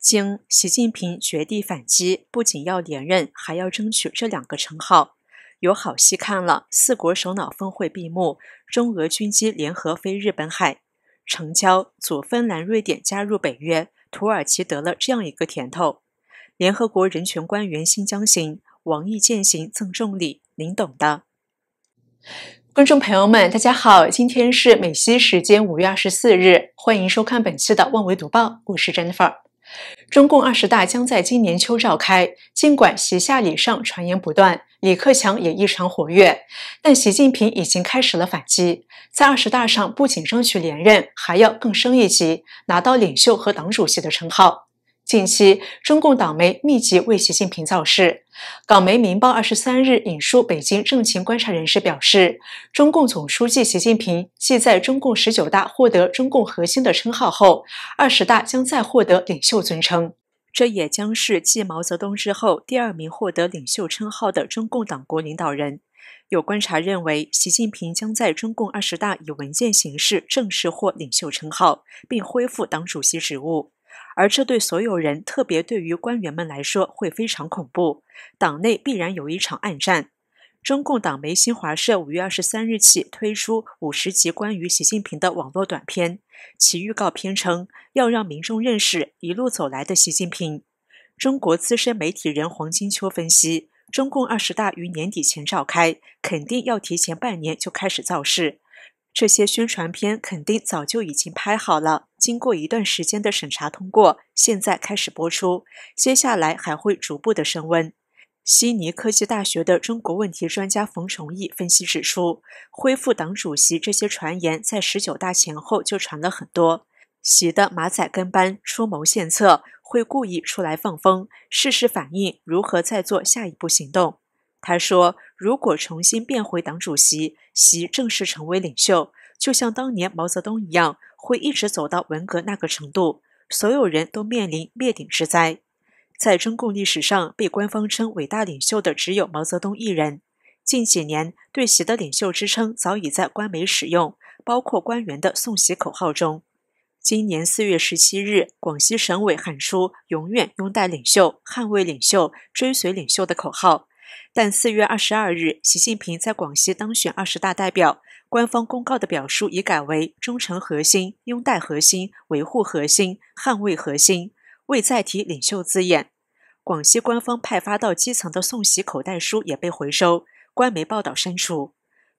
经习近平绝地反击，不仅要连任，还要争取这两个称号，有好戏看了。四国首脑峰会闭幕，中俄军机联合飞日本海，成交祖芬兰、瑞典加入北约，土耳其得了这样一个甜头。联合国人权官员新疆行。王毅践行赠重礼，您懂的。观众朋友们，大家好，今天是美西时间五月二十四日，欢迎收看本期的《万维读报》我是 Jennifer。中共二十大将在今年秋召开，尽管习下礼上传言不断，李克强也异常活跃，但习近平已经开始了反击，在二十大上不仅争取连任，还要更升一级，拿到领袖和党主席的称号。近期，中共党媒密集为习近平造势。港媒《明报》二十三日引述北京政情观察人士表示，中共总书记习近平继在中共十九大获得中共核心的称号后，二十大将再获得领袖尊称。这也将是继毛泽东之后第二名获得领袖称号的中共党国领导人。有观察认为，习近平将在中共二十大以文件形式正式获领袖称号，并恢复党主席职务。而这对所有人，特别对于官员们来说，会非常恐怖。党内必然有一场暗战。中共党媒新华社五月二十三日起推出五十集关于习近平的网络短片，其预告片称要让民众认识一路走来的习近平。中国资深媒体人黄金秋分析，中共二十大于年底前召开，肯定要提前半年就开始造势，这些宣传片肯定早就已经拍好了。经过一段时间的审查通过，现在开始播出，接下来还会逐步的升温。悉尼科技大学的中国问题专家冯崇义分析指出，恢复党主席这些传言在十九大前后就传了很多，习的马仔跟班出谋献策，会故意出来放风，试试反应如何，再做下一步行动。他说，如果重新变回党主席，习正式成为领袖，就像当年毛泽东一样。会一直走到文革那个程度，所有人都面临灭顶之灾。在中共历史上，被官方称伟大领袖的只有毛泽东一人。近几年，对习的领袖之称早已在官媒使用，包括官员的送习口号中。今年四月十七日，广西省委喊出“永远拥戴领袖、捍卫领袖、追随领袖”的口号。但四月二十二日，习近平在广西当选二十大代表。官方公告的表述已改为忠诚核心、拥戴核心、维护核心、捍卫核心，未再提领袖字眼。广西官方派发到基层的送喜口袋书也被回收，官媒报道删除。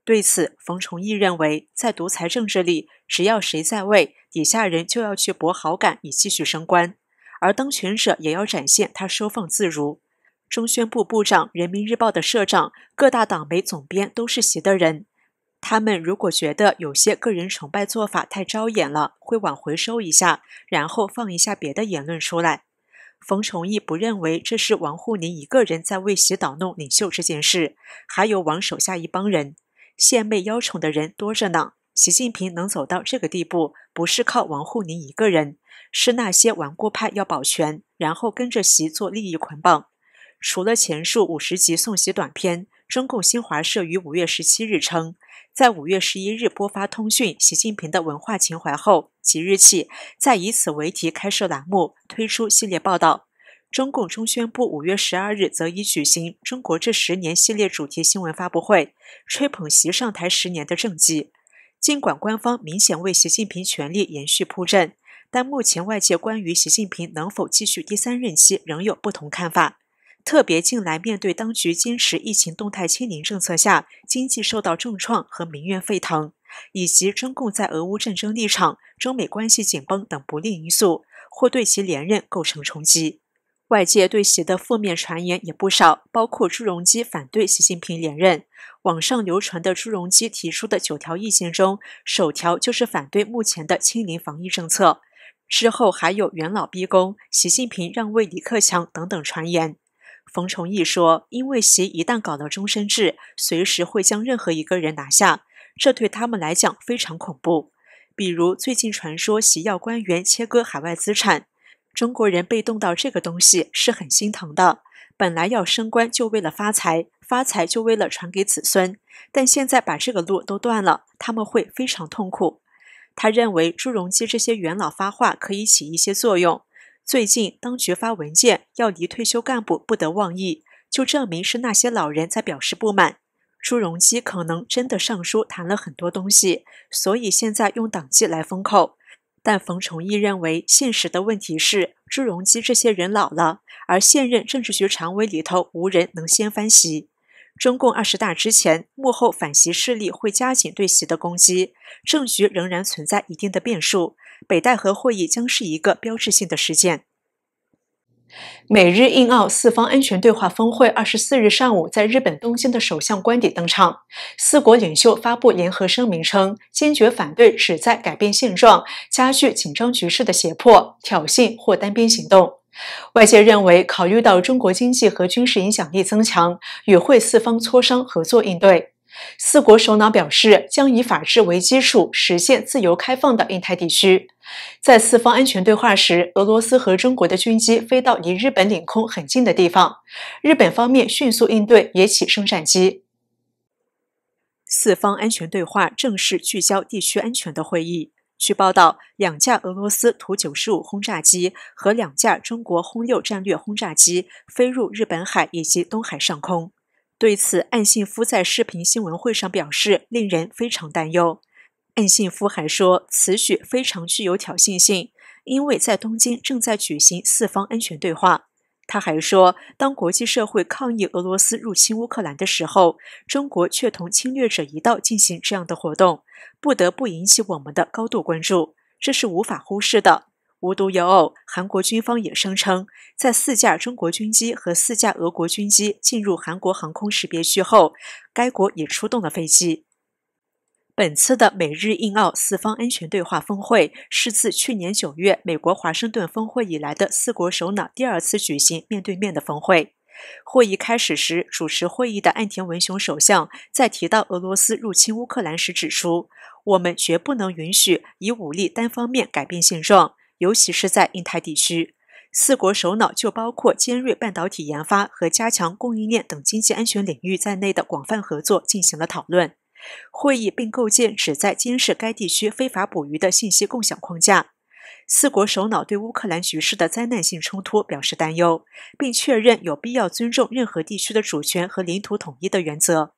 对此，冯崇义认为，在独裁政治里，只要谁在位，底下人就要去博好感以继续升官，而当权者也要展现他收放自如。中宣部部长、人民日报的社长、各大党媒总编都是习的人。他们如果觉得有些个人崇拜做法太招眼了，会往回收一下，然后放一下别的言论出来。冯崇义不认为这是王沪宁一个人在为习倒弄领袖这件事，还有王手下一帮人献媚邀宠的人多着呢。习近平能走到这个地步，不是靠王沪宁一个人，是那些顽固派要保全，然后跟着习做利益捆绑。除了前述五十集送习短片。中共新华社于五月十七日称，在五月十一日播发通讯《习近平的文化情怀》后，即日起再以此为题开设栏目，推出系列报道。中共中宣部五月十二日则已举行“中国这十年”系列主题新闻发布会，吹捧习上台十年的政绩。尽管官方明显为习近平权力延续铺阵，但目前外界关于习近平能否继续第三任期仍有不同看法。特别近来，面对当局坚持疫情动态清零政策下经济受到重创和民怨沸腾，以及中共在俄乌战争立场、中美关系紧绷等不利因素，或对其连任构成冲击。外界对习的负面传言也不少，包括朱镕基反对习近平连任。网上流传的朱镕基提出的九条意见中，首条就是反对目前的清零防疫政策。之后还有元老逼宫、习近平让位李克强等等传言。冯崇义说：“因为习一旦搞了终身制，随时会将任何一个人拿下，这对他们来讲非常恐怖。比如最近传说习要官员切割海外资产，中国人被动到这个东西是很心疼的。本来要升官就为了发财，发财就为了传给子孙，但现在把这个路都断了，他们会非常痛苦。他认为朱镕基这些元老发话可以起一些作用。”最近当局发文件，要离退休干部不得忘义，就证明是那些老人在表示不满。朱镕基可能真的上书谈了很多东西，所以现在用党纪来封口。但冯崇义认为，现实的问题是朱镕基这些人老了，而现任政治局常委里头无人能掀翻席。中共二十大之前，幕后反席势力会加紧对席的攻击，政局仍然存在一定的变数。北戴河会议将是一个标志性的事件。美日印澳四方安全对话峰会二十四日上午在日本东京的首相官邸登场，四国领袖发布联合声明称，坚决反对旨在改变现状、加剧紧张局势的胁迫、挑衅或单边行动。外界认为，考虑到中国经济和军事影响力增强，与会四方磋商合作应对。四国首脑表示，将以法治为基础，实现自由开放的印太地区。在四方安全对话时，俄罗斯和中国的军机飞到离日本领空很近的地方，日本方面迅速应对，也起升战机。四方安全对话正式聚焦地区安全的会议。据报道，两架俄罗斯图九十五轰炸机和两架中国轰六战略轰炸机飞入日本海以及东海上空。对此，岸信夫在视频新闻会上表示，令人非常担忧。岸信夫还说，此举非常具有挑衅性，因为在东京正在举行四方安全对话。他还说，当国际社会抗议俄罗斯入侵乌克兰的时候，中国却同侵略者一道进行这样的活动，不得不引起我们的高度关注，这是无法忽视的。无独有偶，韩国军方也声称，在四架中国军机和四架俄国军机进入韩国航空识别区后，该国已出动了飞机。本次的美日印澳四方安全对话峰会是自去年九月美国华盛顿峰会以来的四国首脑第二次举行面对面的峰会。会议开始时，主持会议的岸田文雄首相在提到俄罗斯入侵乌克兰时指出：“我们绝不能允许以武力单方面改变现状。”尤其是在印太地区，四国首脑就包括尖锐半导体研发和加强供应链等经济安全领域在内的广泛合作进行了讨论。会议并构建旨在监视该地区非法捕鱼的信息共享框架。四国首脑对乌克兰局势的灾难性冲突表示担忧，并确认有必要尊重任何地区的主权和领土统一的原则。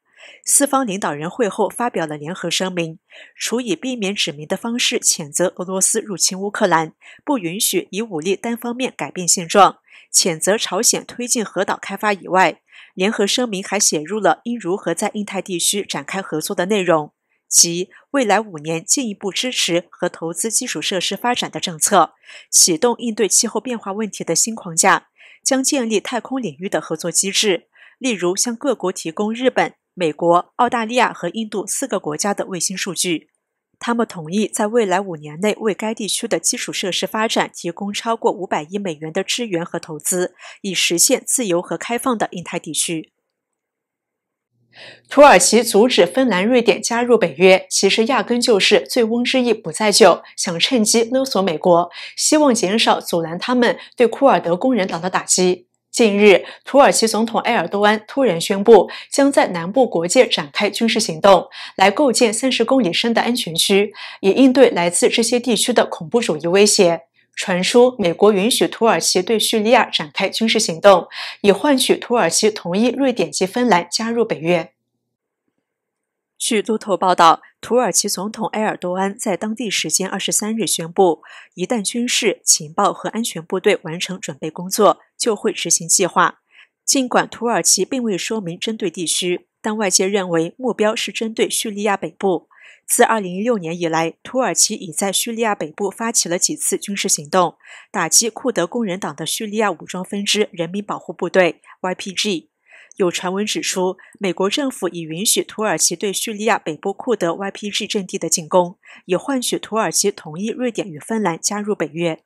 四方领导人会后发表了联合声明，除以避免指名的方式谴责俄罗斯入侵乌克兰，不允许以武力单方面改变现状，谴责朝鲜推进核岛开发以外，联合声明还写入了应如何在印太地区展开合作的内容，即未来五年进一步支持和投资基础设施发展的政策，启动应对气候变化问题的新框架，将建立太空领域的合作机制，例如向各国提供日本。美国、澳大利亚和印度四个国家的卫星数据，他们同意在未来五年内为该地区的基础设施发展提供超过五百亿美元的支援和投资，以实现自由和开放的印太地区。土耳其阻止芬兰、瑞典加入北约，其实压根就是醉翁之意不在酒，想趁机勒索美国，希望减少阻拦他们对库尔德工人党的打击。近日，土耳其总统埃尔多安突然宣布，将在南部国界展开军事行动，来构建三十公里深的安全区，以应对来自这些地区的恐怖主义威胁。传出美国允许土耳其对叙利亚展开军事行动，以换取土耳其同意瑞典及芬兰加入北约。据路透报道，土耳其总统埃尔多安在当地时间二十三日宣布，一旦军事情报和安全部队完成准备工作。就会执行计划。尽管土耳其并未说明针对地区，但外界认为目标是针对叙利亚北部。自2016年以来，土耳其已在叙利亚北部发起了几次军事行动，打击库德工人党的叙利亚武装分支人民保护部队 （YPG）。有传闻指出，美国政府已允许土耳其对叙利亚北部库德 YPG 阵地的进攻，以换取土耳其同意瑞典与芬兰加入北约。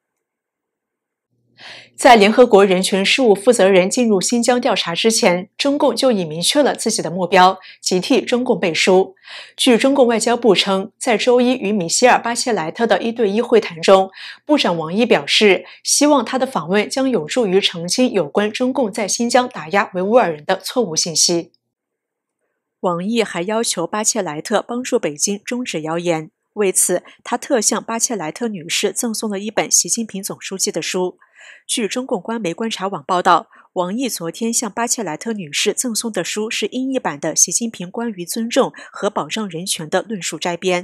在联合国人权事务负责人进入新疆调查之前，中共就已明确了自己的目标，即替中共背书。据中共外交部称，在周一与米歇尔·巴切莱特的一对一会谈中，部长王毅表示，希望他的访问将有助于澄清有关中共在新疆打压维吾尔人的错误信息。王毅还要求巴切莱特帮助北京终止谣言，为此，他特向巴切莱特女士赠送了一本习近平总书记的书。据中共官媒观察网报道，王毅昨天向巴切莱特女士赠送的书是英译版的《习近平关于尊重和保障人权的论述摘编》。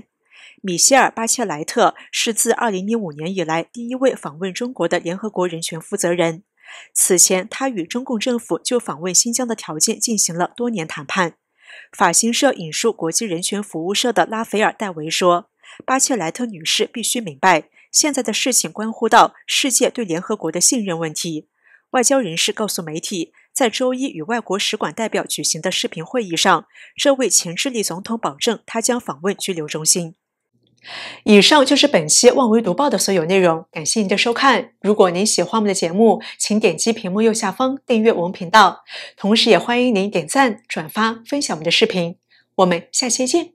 米歇尔·巴切莱特是自2015年以来第一位访问中国的联合国人权负责人。此前，他与中共政府就访问新疆的条件进行了多年谈判。法新社引述国际人权服务社的拉斐尔·戴维说：“巴切莱特女士必须明白。”现在的事情关乎到世界对联合国的信任问题。外交人士告诉媒体，在周一与外国使馆代表举行的视频会议上，这位前智利总统保证他将访问拘留中心。以上就是本期《望维读报》的所有内容，感谢您的收看。如果您喜欢我们的节目，请点击屏幕右下方订阅我们频道，同时也欢迎您点赞、转发、分享我们的视频。我们下期见。